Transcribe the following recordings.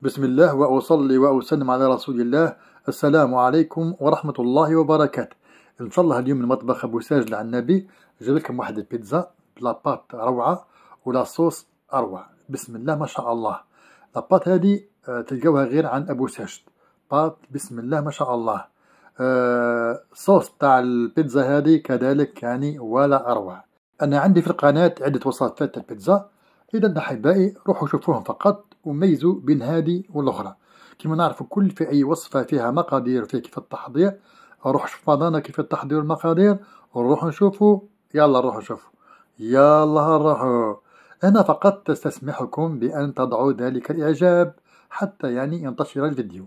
بسم الله وأصلي وأسلم على رسول الله السلام عليكم ورحمة الله وبركاته إن شاء الله اليوم المطبخ أبو ساجد عن النبي جاب لكم واحد البيتزا لاباط روعة ولا صوص أروع بسم الله ما شاء الله لاباط هذه آه، تلقاوها غير عن أبو ساجد باط بسم الله ما شاء الله آه، صوص تاع البيتزا هذه كذلك يعني ولا أروع أنا عندي في القناة عدة وصفات البيتزا إذا أحبائي روحوا شوفوهم فقط وميزوا بين هذه والأخرى كما نعرف كل في أي وصفة فيها مقادير فيها كيف التحضير نروح شوف فضانا كيف تحضير المقادير نروح نشوفو يلا نروح نشوفو يلا نروحو أنا فقط تستسمحكم بأن تضعوا ذلك الإعجاب حتى يعني ينتشر الفيديو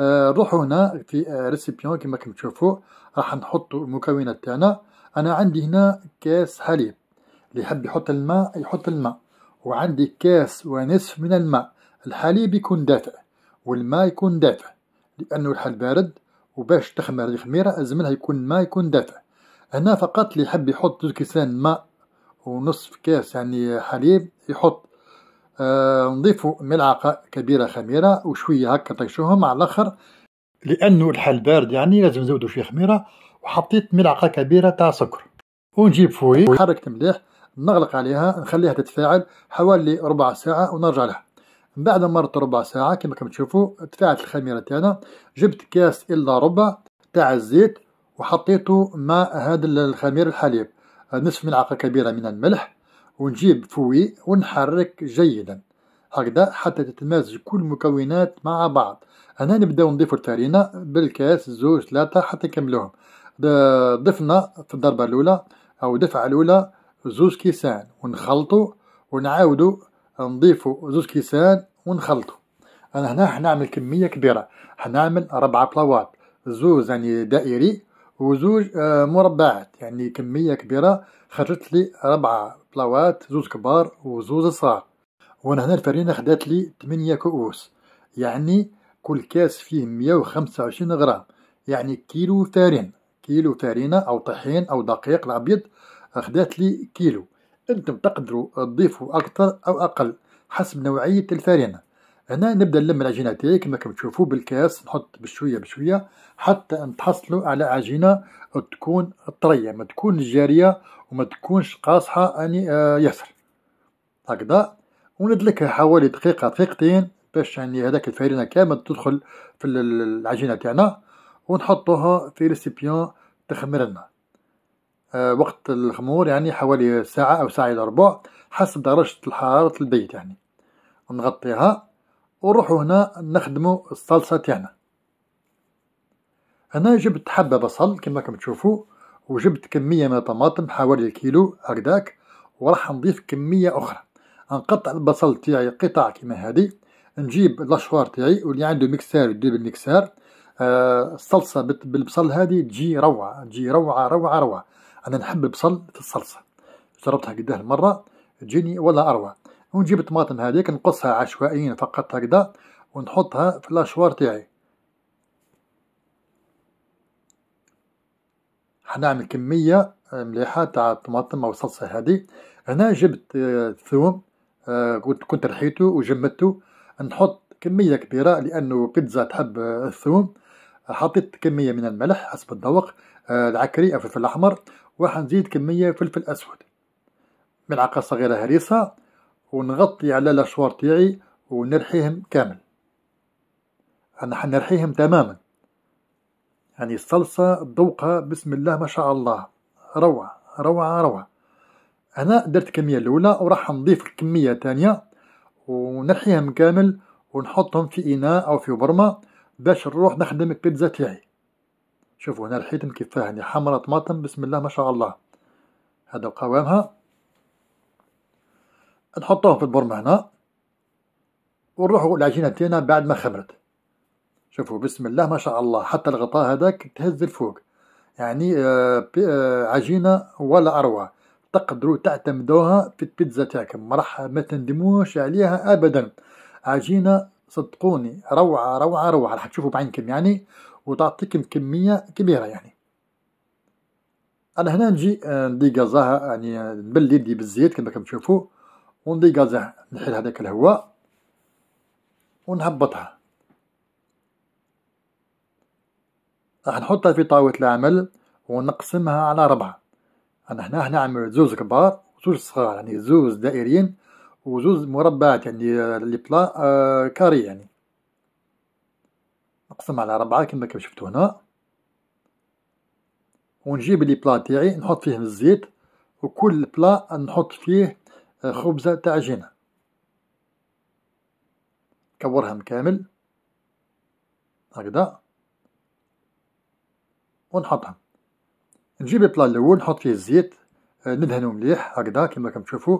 نروحو آه، هنا في ريسيبيون آه، كما كم تشوفوا راح نحطو المكونات تاعنا أنا عندي هنا كاس حليب اللي يحب يحط الماء يحط الماء وعندي كاس ونصف من الماء الحليب يكون دافئ والماء يكون دافئ لأنو الحل بارد وباش تخمر الخميرة أزملها يكون الماء يكون دافئ هنا فقط اللي يحب يحط زوز كيسان ماء ونصف كاس يعني حليب يحط آه نضيفو ملعقة كبيرة خميرة وشوية هكا طيشوهم على الآخر لأنو الحل بارد يعني لازم نزودو شوية خميرة وحطيت ملعقة كبيرة تاع سكر ونجيب فوي وحركت مليح نغلق عليها نخليها تتفاعل حوالي ربع ساعة ونرجع لها من بعد مرت ربع ساعة كما راكم تشوفوا تفاعلت الخميرة تاعنا جبت كاس إلا ربع تاع الزيت وحطيته مع هذا الخمير الحليب نصف ملعقة كبيرة من الملح ونجيب فوي ونحرك جيدا هكذا حتى تتمازج كل المكونات مع بعض هنا نبداو نضيفو التارينا بالكاس زوج ثلاثة حتى نكملوهم ضفنا في الضربة الأولى أو الدفعة الأولى زوج كيسان ونخلطو ونعاودو نضيفو زوز كيسان ونخلطو أنا هنا حنعمل كمية كبيرة حنعمل ربعة بلاوات زوز يعني دائري وزوج آه، مربعات يعني كمية كبيرة خرجت لي ربعة بلاوات زوز كبار وزوز صغار وانا هنا الفرينة خدات لي 8 كؤوس يعني كل كاس فيه 125 غرام يعني كيلو فارين كيلو فارينة أو طحين أو دقيق الأبيض آه، خدات لي كيلو أنتم تقدروا تضيفوا أكثر أو أقل حسب نوعية الفرينة هنا نبدا نلم العجينه تاعي كما تشوفوا بالكاس نحط بشويه بشويه حتى نتحصلوا على عجينه تكون طريه ما تكون جاريه وما تكونش قاصحه اني يعني، آه ياسر هكذا وندلكها حوالي دقيقه دقيقتين باش يعني هذاك الفرينه كامل تدخل في العجينه تاعنا ونحطوها في ريسيبيون تخمر لنا آه، وقت الخمور يعني حوالي ساعة أو ساعة إلى ربع حسب درجة حرارة البيت يعني نغطيها ونروحو هنا نخدمو الصلصة تاعنا هنا جبت حبة بصل كما راكم تشوفو وجبت كمية من الطماطم حوالي كيلو هكذاك وراح نضيف كمية أخرى نقطع البصل تاعي قطع كيما هادي نجيب لاشوار تاعي واللي عنده ميكسار يدير بالمكسار آه الصلصة بالبصل هذه تجي روعة تجي روعة روعة روعة أنا نحب البصل في الصلصة جربتها قدها المرة تجيني ولا أروع ونجيب الطماطم هذيك نقصها عشوائيا فقط هكذا ونحطها في لاشوار تاعي حنعمل كمية مليحة تاع الطماطم أو الصلصة هذه هنا جبت آه، ثوم آه، كنت رحيته وجمدته نحط كمية كبيرة لأنه بيتزا تحب آه، الثوم حطيت كمية من الملح حسب الذوق العكري أو الفلفل الأحمر نزيد كمية فلفل أسود ملعقة صغيرة هريسة ونغطي على الأشوار تاعي ونرحيهم كامل أنا حنرحيهم تماما يعني الصلصة ذوقها بسم الله ما شاء الله روعة روعة روعة أنا درت الكمية الأولى وراح نضيف كمية تانية ونرحيهم كامل ونحطهم في إناء أو في برمة باش نروح نخدم البيتزا تاعي شوفوا هنا الحيتم كيفاه هني يعني حمرة طماطم بسم الله ما شاء الله هذا قوامها نحطوهم في البرمة هنا ونروحوا العجينة تاعنا بعد ما خمرت شوفوا بسم الله ما شاء الله حتى الغطاء هذاك تهز الفوق يعني آه، آه، عجينة ولا أروع تقدروا تعتمدوها في البيتزا تاعكم راح ما تندموش عليها أبدا عجينة صدقوني روعة روعة روعة راح تشوفوا بعينكم يعني وتعطيك كمية كبيرة يعني أنا هنا نجي ندي آه، نديكازاها يعني آه، نبلي دي بالزيت كما راكم تشوفو ونديكازاها نحيل هذاك الهواء ونهبطها راح نحطها في طاولة العمل ونقسمها على ربعة أنا هنا عمل زوز كبار وزوج صغار يعني زوز دائريين وزوز مربعات يعني آه، لي بلا كاري يعني نقسم على ربعة كما كيف شفتو هنا ونجيب لي بلا تاعي نحط فيه الزيت وكل بلا نحط فيه آه، خبزة تاع عجينة كورهم كامل هكذا ونحطهم نجيب البلا الاول نحط فيه الزيت آه، ندهنو مليح هكذا كما راكم تشوفوا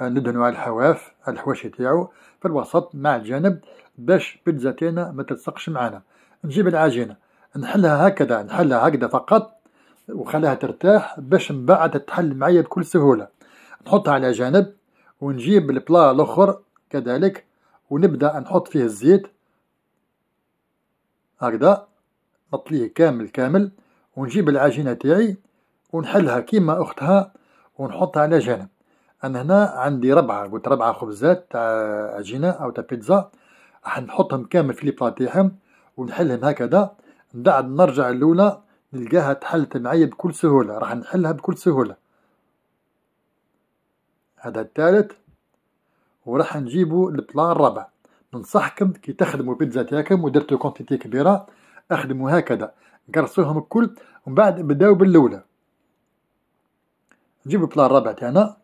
آه، ندهنو على الحواف على الحواشي تاعو في الوسط مع الجانب باش بيتزا تاعنا ما تلصقش معانا نجيب العجينة نحلها هكذا نحلها هكذا فقط وخليها ترتاح باش من بعد تحل معايا بكل سهولة نحطها على جانب ونجيب البلا الآخر كذلك ونبدأ نحط فيه الزيت هكذا نطليه كامل كامل ونجيب العجينة تاعي ونحلها كيما أختها ونحطها على جانب أنا هنا عندي ربعة قلت ربعة خبزات تاع عجينة أو تاع بيتزا راح نحطهم كامل في لي بلا تاعهم ونحلهم هكذا من بعد نرجع الاولى نلقاها تحلت معايا بكل سهولة راح نحلها بكل سهولة هذا الثالث وراح نجيبو البلان الرابع ننصحكم كي تخدموا بيتزا تاعكم ودرتو كونتيتي كبيرة اخدموا هكذا قرصوهم الكل ومن بعد بداو بالاولى نجيب البلان الرابع تاعنا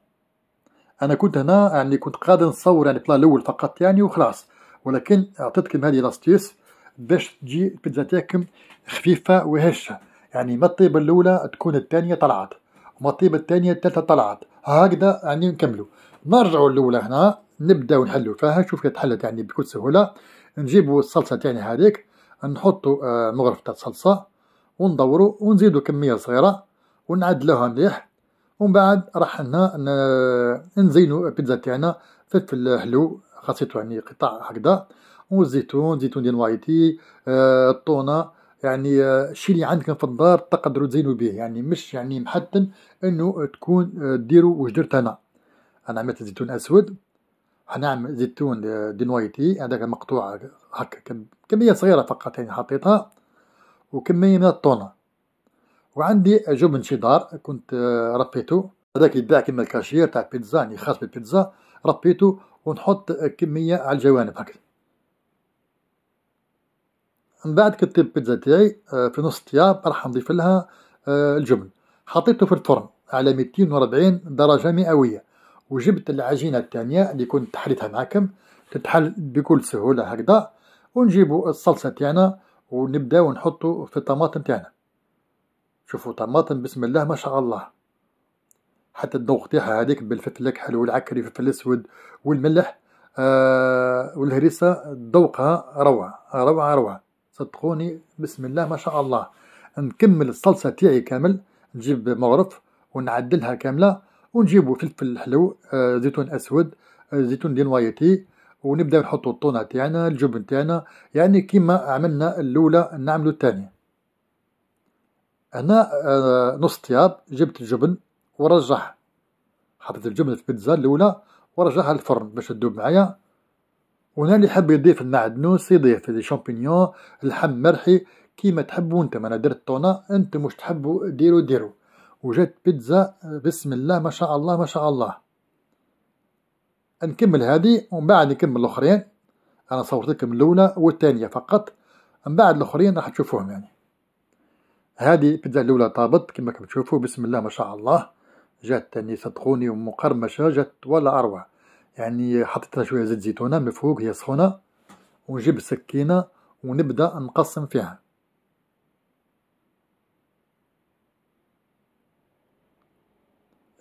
انا كنت هنا يعني كنت قادر نصور يعني البلان الاول فقط يعني وخلاص ولكن اعطيتكم هذه لاستيس باش تجي البيتزا تاعكم خفيفة وهشة يعني ما الطيبة الأولى تكون الثانية طلعت وما الطيبة الثانية الثالثة طلعت هكذا يعني نكملو نرجعوا الأولى هنا نبداو نحلو فيها شوف كيف تحلت يعني بكل سهولة نجيبو الصلصة تاعنا هذيك نحطو آه، مغرفه مغرف تاع صلصة وندورو ونزيدو كمية صغيرة ونعدلوها مليح ومن بعد راح هنا نزينو البيتزا تاعنا فلفل حلو خاصيتو يعني قطع هكذا والزيتون زيتون ديال نوايتي آه الطونه يعني آه الشيء اللي عندكم في الدار تقدروا تزينوا به يعني مش يعني محتم انه تكون آه، ديروا واش درت انا انا عملت زيتون اسود حنعمل زيتون آه، دي نوايتي هذاك مقطوع هكا كميه صغيره فقط يعني حطيتها وكميه من الطونه وعندي جبن شيدار كنت آه، ربيته هذاك يتباع كما الكاشير تاع البيتزا يعني خاص بالبيتزا ربيته ونحط كميه على الجوانب هكذا من بعد كي البيتزا تاعي آه، في نص الطياب راح نضيف لها آه، الجبن حطيتو في الفرن على ميتين وربعين درجة مئوية وجبت العجينة الثانية اللي كنت حليتها معاكم تتحل بكل سهولة هكذا ونجيبو الصلصة تاعنا ونبداو نحطو في الطماطم تاعنا شوفو طماطم بسم الله ما شاء الله حتى الذوق تاعها هذيك بالفلفل الكحل والعكري والفلفل الأسود والملح آه والهريسة ذوقها روعة روعة روعة صدقوني بسم الله ما شاء الله نكمل الصلصة تاعي كامل نجيب مغرف ونعدلها كاملة ونجيبو فلفل حلو آه، زيتون أسود آه، زيتون ديال نوايتي ونبداو نحطو الطونة تاعنا الجبن تاعنا يعني كيما عملنا الأولى نعملو الثانية هنا آه، نص طياب جبت الجبن ورجع حطيت الجبن في البيتزا الأولى ورجعها للفرن باش تذوب معايا وانا اللي يحب يضيف المعدنوس يضيف لي شامبينيون لحم مرحي كيما تحبوا انتم انا درت طونه انتم واش تحبوا ديروا ديروا وجات بيتزا بسم الله ما شاء الله ما شاء الله نكمل هذه ومن بعد نكمل الاخرين انا صورت لكم الاولى والثانيه فقط من بعد الاخرين راح تشوفوهم يعني هذه البيتزا الاولى طابت كما كنتم تشوفوا بسم الله ما شاء الله جات تاني صدقوني ومقرمشه جات ولا اروع يعني حطيت لها شوية زيت زيتونة من فوق هي سخونة ونجيب السكينة ونبدأ نقسم فيها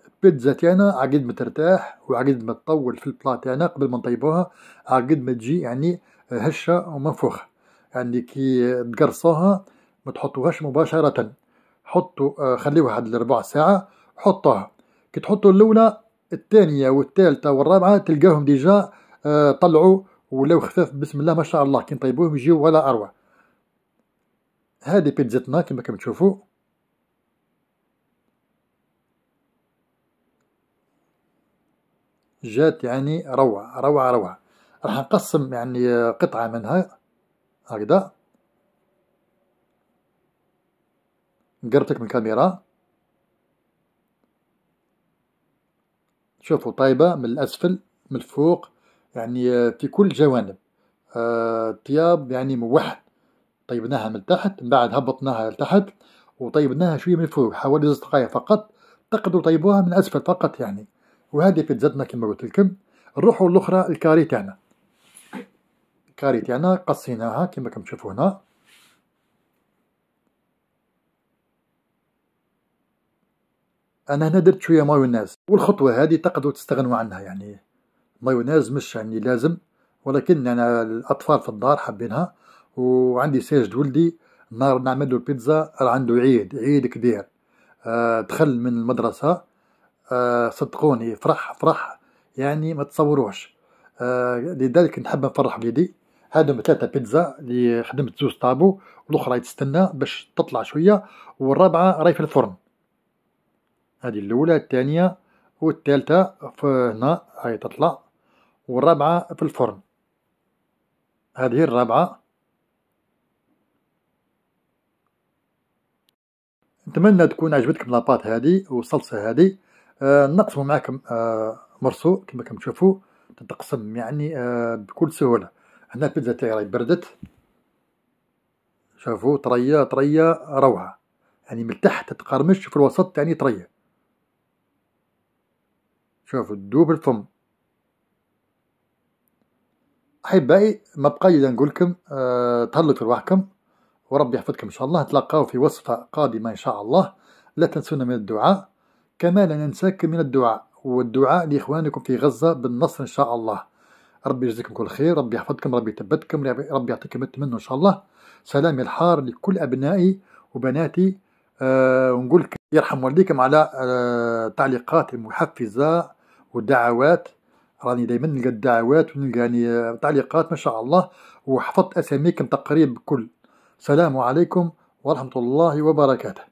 البيتزا تاعنا عقد ما ترتاح وعقد ما تطول في البلا تاعنا قبل ما نطيبوها عقد ما تجي يعني هشة ومنفوخة يعني كي تقرصوها ما تحطوهاش مباشرة حطوا آه، خليوها واحد ربع ساعة حطوها كي تحطوا الأولى الثانيه والثالثه والرابعه تلقاهم ديجا آه، طلعوا ولو خفاف بسم الله ما شاء الله كي نطيبوهم يجيو ولا اروع هذه بيتزتنا كما كما تشوفوا جات يعني روعة روعة روعة راح نقسم يعني آه، قطعة منها هكذا قربتك من الكاميرا شوفوا طايبة من الأسفل من الفوق يعني آه، في كل الجوانب آه، الطياب يعني موحد طيبناها من تحت من بعد هبطناها لتحت وطيبناها شوية من الفوق حوالي زوج دقايق فقط تقدروا طيبوها من الأسفل فقط يعني وهذه بيتزتنا كما قلت لكم نروحوا الأخرى الكاري تاعنا الكاري تاعنا قصيناها كما كم تشوفوا هنا انا هنا درت شويه مايونيز والخطوه هذه تقدروا تستغنوا عنها يعني مايونيز مش يعني لازم ولكن انا الاطفال في الدار حابينها وعندي ساجد ولدي نهار نعمل له بيتزا راه عنده عيد عيد كبير آه دخل من المدرسه آه صدقوني فرح فرح يعني ما تصوروش آه لذلك نحب نفرح وليدي هادو ثلاثة بيتزا اللي خدمت زوج طابو والاخرى تستنى باش تطلع شوية والرابعة راهي في الفرن هذه الأولى الثانية والثالثة هنا هاي تطلع والرابعة في الفرن هذه الرابعة نتمنى تكون عجبتكم لاباط هذه والصلصة هذه آه نقسمو معكم آه مرسو كما كم تشوفوا تتقسم يعني آه بكل سهولة هنا البيتزا تاعي راهي بردت شوفوا طرية طرية روعة يعني من التحت تتقرمش في الوسط يعني طرية شوفوا الدوب الفم أحبائي ما بقى إلا نقول لكم أه تهلوا في رواحكم وربي يحفظكم إن شاء الله تلقاو في وصفة قادمة إن شاء الله لا تنسونا من الدعاء كما لا ننساكم من الدعاء والدعاء لإخوانكم في غزة بالنصر إن شاء الله ربي يجزيكم كل خير ربي يحفظكم ربي يثبتكم ربي يعطيكم التمنى إن شاء الله سلامي الحار لكل أبنائي وبناتي أه ونقول لكم يرحم والديكم على أه تعليقات محفزة والدعوات راني دائما نلقى الدعوات ونلقى يعني تعليقات ما شاء الله وحفظت اساميكم تقريب كل السلام عليكم ورحمه الله وبركاته